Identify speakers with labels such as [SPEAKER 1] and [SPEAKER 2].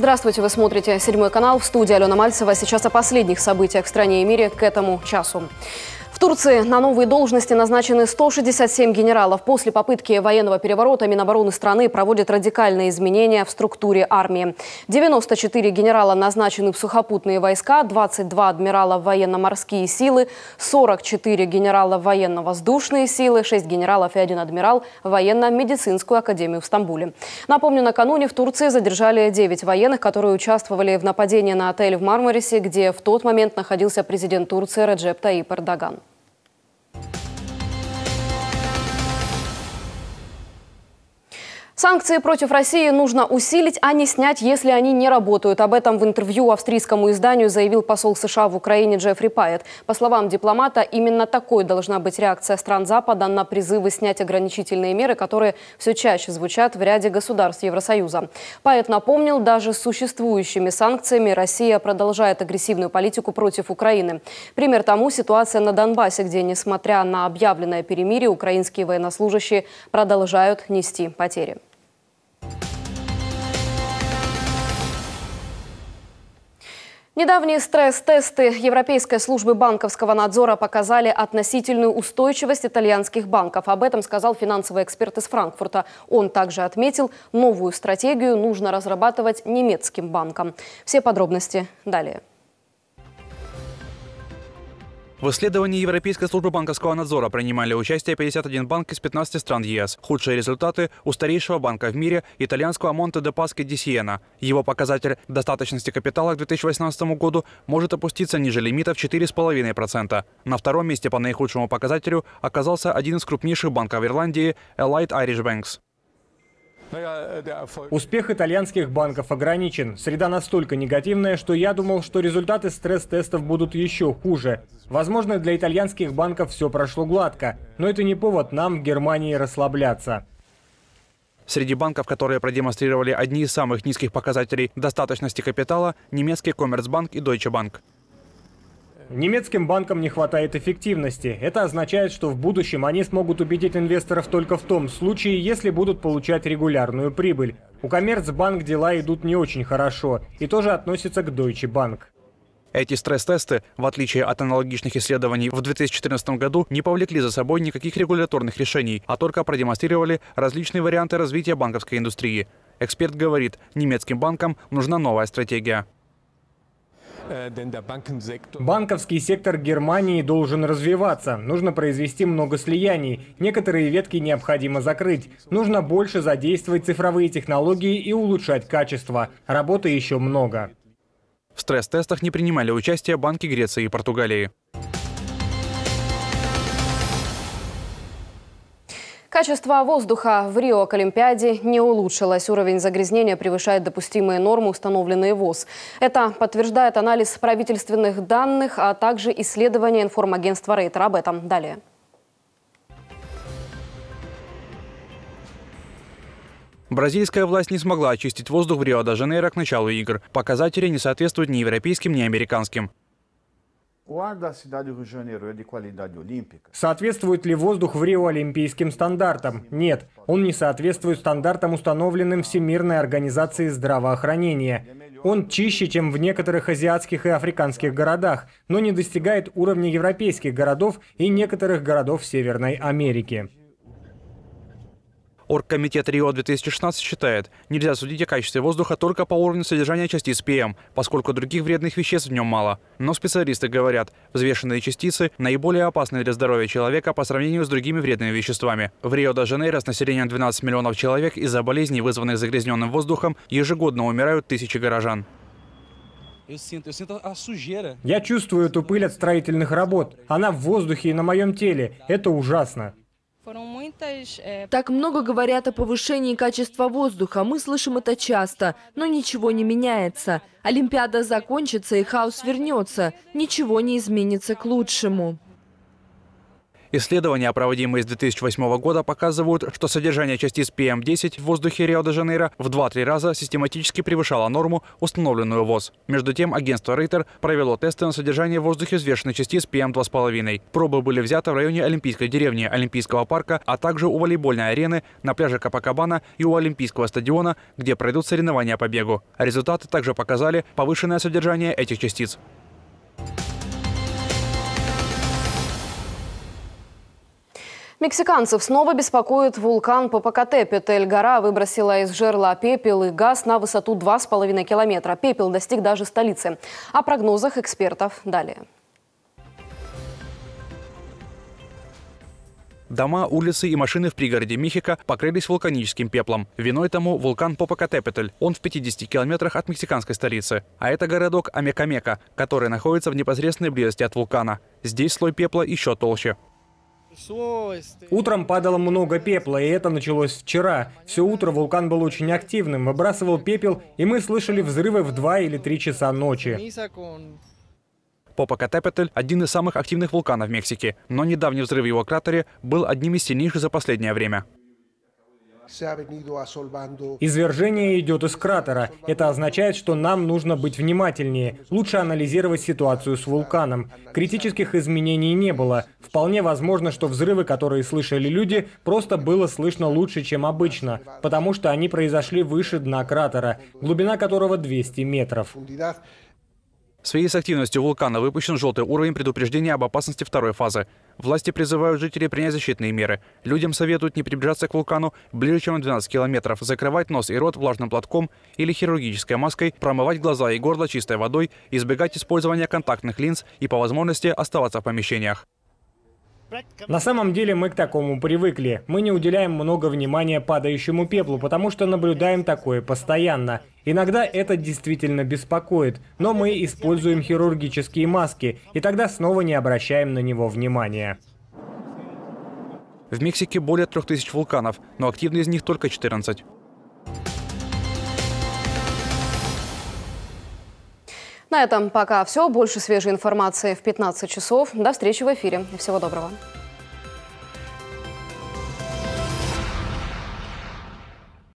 [SPEAKER 1] Здравствуйте, вы смотрите «Седьмой канал». В студии Алена Мальцева. Сейчас о последних событиях в стране и мире к этому часу. Турции на новые должности назначены 167 генералов. После попытки военного переворота Минобороны страны проводит радикальные изменения в структуре армии. 94 генерала назначены в сухопутные войска, 22 адмирала в военно-морские силы, 44 генерала в военно-воздушные силы, 6 генералов и один адмирал в военно-медицинскую академию в Стамбуле. Напомню, накануне в Турции задержали 9 военных, которые участвовали в нападении на отель в Мармарисе, где в тот момент находился президент Турции Реджеп Таип Эрдоган. Санкции против России нужно усилить, а не снять, если они не работают. Об этом в интервью австрийскому изданию заявил посол США в Украине Джеффри Пайет. По словам дипломата, именно такой должна быть реакция стран Запада на призывы снять ограничительные меры, которые все чаще звучат в ряде государств Евросоюза. Пайет напомнил, даже с существующими санкциями Россия продолжает агрессивную политику против Украины. Пример тому ситуация на Донбассе, где, несмотря на объявленное перемирие, украинские военнослужащие продолжают нести потери. Недавние стресс-тесты Европейской службы банковского надзора показали относительную устойчивость итальянских банков. Об этом сказал финансовый эксперт из Франкфурта. Он также отметил, новую стратегию нужно разрабатывать немецким банкам. Все подробности далее.
[SPEAKER 2] В исследовании Европейской службы банковского надзора принимали участие 51 банк из 15 стран ЕС. Худшие результаты у старейшего банка в мире – итальянского Монте де Паски ди Сиена. Его показатель достаточности капитала к 2018 году может опуститься ниже лимита в 4,5%. На втором месте по наихудшему показателю оказался один из крупнейших банков Ирландии – Elite Irish Banks.
[SPEAKER 3] Ну, э, Успех итальянских банков ограничен. Среда настолько негативная, что я думал, что результаты стресс-тестов будут еще хуже. Возможно, для итальянских банков все прошло гладко, но это не повод нам в Германии расслабляться.
[SPEAKER 2] Среди банков, которые продемонстрировали одни из самых низких показателей достаточности капитала, немецкий Коммерцбанк и Deutsche Bank.
[SPEAKER 3] Немецким банкам не хватает эффективности. Это означает, что в будущем они смогут убедить инвесторов только в том случае, если будут получать регулярную прибыль. У Коммерцбанк дела идут не очень хорошо и тоже относятся к Deutsche Bank.
[SPEAKER 2] Эти стресс-тесты, в отличие от аналогичных исследований в 2014 году, не повлекли за собой никаких регуляторных решений, а только продемонстрировали различные варианты развития банковской индустрии. Эксперт говорит, немецким банкам нужна новая стратегия.
[SPEAKER 3] Банковский сектор Германии должен развиваться. Нужно произвести много слияний. Некоторые ветки необходимо закрыть. Нужно больше задействовать цифровые технологии и улучшать качество. Работы еще много.
[SPEAKER 2] В стресс-тестах не принимали участие банки Греции и Португалии.
[SPEAKER 1] Качество воздуха в Рио к Олимпиаде не улучшилось. Уровень загрязнения превышает допустимые нормы, установленные ВОЗ. Это подтверждает анализ правительственных данных, а также исследование информагентства Рейтера. Об этом далее.
[SPEAKER 2] Бразильская власть не смогла очистить воздух в Рио-де-Жанейро к началу игр. Показатели не соответствуют ни европейским, ни американским. А
[SPEAKER 3] соответствует ли воздух в Рио олимпийским стандартам? Нет, он не соответствует стандартам, установленным Всемирной организацией здравоохранения. Он чище, чем в некоторых азиатских и африканских городах, но не достигает уровня европейских городов и некоторых городов Северной Америки.
[SPEAKER 2] Оргкомитет Рио-2016 считает, нельзя судить о качестве воздуха только по уровню содержания частиц ПМ, поскольку других вредных веществ в нем мало. Но специалисты говорят, взвешенные частицы наиболее опасны для здоровья человека по сравнению с другими вредными веществами. В Рио-де-Жанейро с населением 12 миллионов человек из-за болезней, вызванных загрязненным воздухом, ежегодно умирают тысячи горожан.
[SPEAKER 3] Я чувствую эту пыль от строительных работ. Она в воздухе и на моем теле. Это ужасно.
[SPEAKER 1] Э, так много говорят о повышении качества воздуха, мы слышим это часто, но ничего не меняется. Олимпиада закончится и хаос вернется, ничего не изменится к лучшему.
[SPEAKER 2] Исследования, проводимые с 2008 года, показывают, что содержание частиц PM10 в воздухе Рио-де-Жанейро в 2-3 раза систематически превышало норму, установленную ВОЗ. Между тем, агентство Рейтер провело тесты на содержание в воздухе взвешенных частиц PM2,5. Пробы были взяты в районе Олимпийской деревни, Олимпийского парка, а также у волейбольной арены, на пляже Капакабана и у Олимпийского стадиона, где пройдут соревнования по бегу. Результаты также показали повышенное содержание этих частиц.
[SPEAKER 1] Мексиканцев снова беспокоит вулкан Попокате. гора выбросила из жерла пепел и газ на высоту 2,5 километра. Пепел достиг даже столицы. О прогнозах экспертов далее.
[SPEAKER 2] Дома, улицы и машины в пригороде Мехико покрылись вулканическим пеплом. Виной тому вулкан Попокатепетль. Он в 50 километрах от мексиканской столицы. А это городок Амекамека, который находится в непосредственной близости от вулкана. Здесь слой пепла еще толще.
[SPEAKER 3] Утром падало много пепла, и это началось вчера. Все утро вулкан был очень активным, выбрасывал пепел, и мы слышали взрывы в 2 или 3 часа ночи.
[SPEAKER 2] Попокатепетль – один из самых активных вулканов Мексики, но недавний взрыв его кратере был одним из сильнейших за последнее время.
[SPEAKER 3] Извержение идет из кратера. Это означает, что нам нужно быть внимательнее, лучше анализировать ситуацию с вулканом. Критических изменений не было. Вполне возможно, что взрывы, которые слышали люди, просто было слышно лучше, чем обычно, потому что они произошли выше дна кратера, глубина которого 200 метров.
[SPEAKER 2] В связи с активностью вулкана выпущен желтый уровень предупреждения об опасности второй фазы. Власти призывают жителей принять защитные меры. Людям советуют не приближаться к вулкану ближе, чем на 12 километров, закрывать нос и рот влажным платком или хирургической маской, промывать глаза и горло чистой водой, избегать использования контактных линз и по возможности оставаться в помещениях.
[SPEAKER 3] На самом деле мы к такому привыкли. Мы не уделяем много внимания падающему пеплу, потому что наблюдаем такое постоянно. Иногда это действительно беспокоит, но мы используем хирургические маски, и тогда снова не обращаем на него внимания.
[SPEAKER 2] В Мексике более 3000 вулканов, но активны из них только 14.
[SPEAKER 1] На этом пока все. Больше свежей информации в 15 часов. До встречи в эфире. Всего доброго.